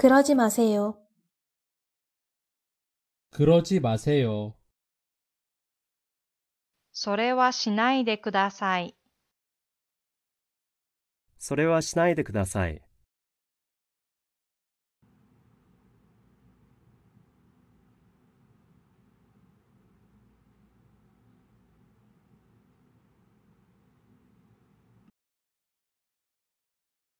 그러지마세요그러지마세요それはしないでください。それはしないでください。